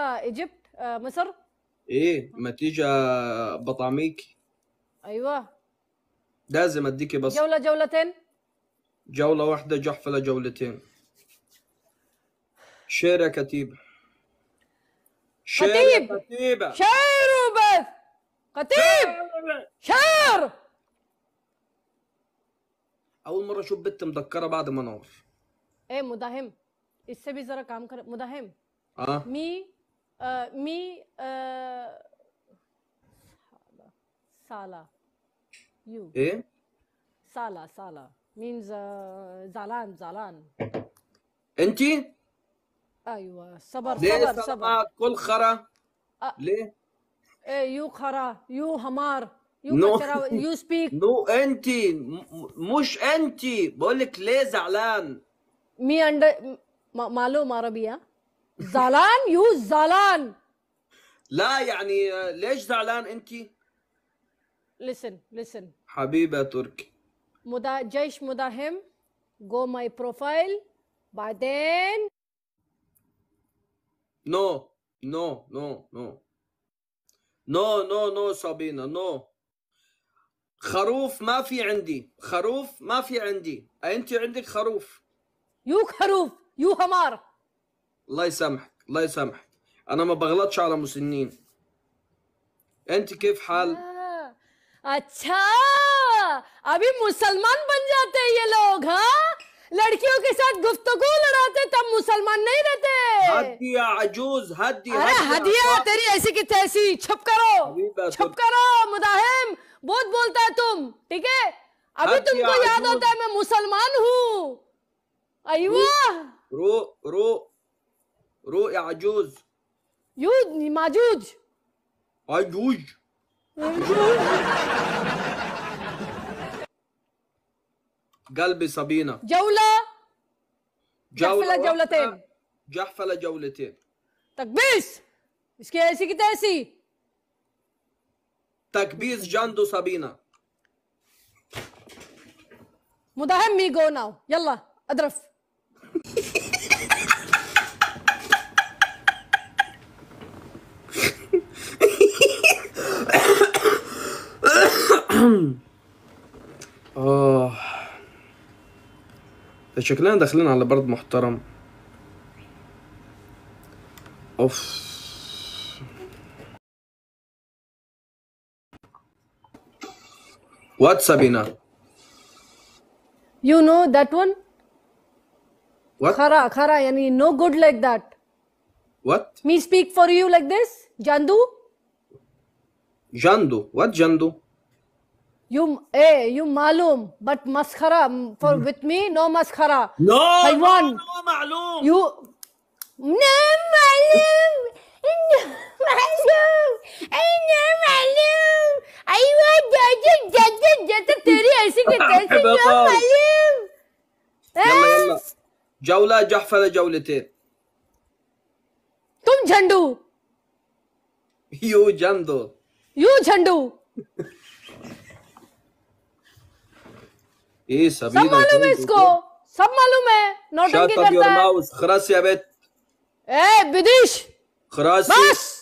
ايجيبت آه، مصر ايه ما تيجي آه، بطعميك ايوه لازم اديكي بس جولة جولتين جولة واحدة جحفلة جولتين شير يا كتيبة شير كتيب كتيبة شير وبس كتيب شير أول مرة أشوف بنت مدكرة بعد ما نور إيه مداهم السبي زرا كام काम कर मुदाहिम Euh, me, euh, Sala, you. Eh? Sala, Sala means uh, آه، زعلان زعلان. أنت؟ أيوة صبر ليه صبر صبر. كل خرا؟ أ... آه. ليه؟ إيه يو خرا يو حمار يو نو. يو سبيك نو أنت مش أنت بقول لك ليه زعلان؟ مي أندر معلومة عربية زعلان يو زعلان لا يعني آه، ليش زعلان انت listen listen حبيبه تركي مدا جيش مداهم جو ماي بروفايل بعدين نو نو نو نو نو نو نو صابينا نو no. خروف ما في عندي خروف ما في عندي انت عندك خروف يو خروف يو همار الله يسامحك الله يسامحك انا ما بغلطش على مسنين انت كيف حال अच्छा अभी मुसलमान बन जाते हैं ये लोग हाँ लड़कियों के साथ गुफ्तगु लड़ाते तब मुसलमान नहीं रहते हदिया हदिया तेरी ऐसी की तैसी छुप करो छुप करो मुदाहिम बहुत बोलता है तुम ठीक है अभी तुमको याद होता है मैं मुसलमान हूँ रो रो رؤي عجوز يودني ماجوج عجوج قلبي صبينة جولة جولة جحفلة جولتين جحفلة جولتين تكبيس مش كيسي كتاسي تكبيس جندو صبينة مداهم مي جو ناو يلا اضرب اه ده شكلنا داخلين على برد محترم اوف What Sabina? You know that one? What? Khara, khara, yani no good like that. What? Me speak for you like this? Jandu? Jandu? What Jandu? You, eh, you malum, but maskhara mm, for mm. with me, no maskhara. No, i no, no, malum. You, no malum, no malum, no malum. I want jaja jaja jaja I aisi ke taisi no malum. يلا يلا جولة جحفلة جولتين You झंडू You जंदो ايه سبينا सब मालूम है इसको सब मालूम है नौटंकी करता है خلاص يا بت ايه بديش خلاص بس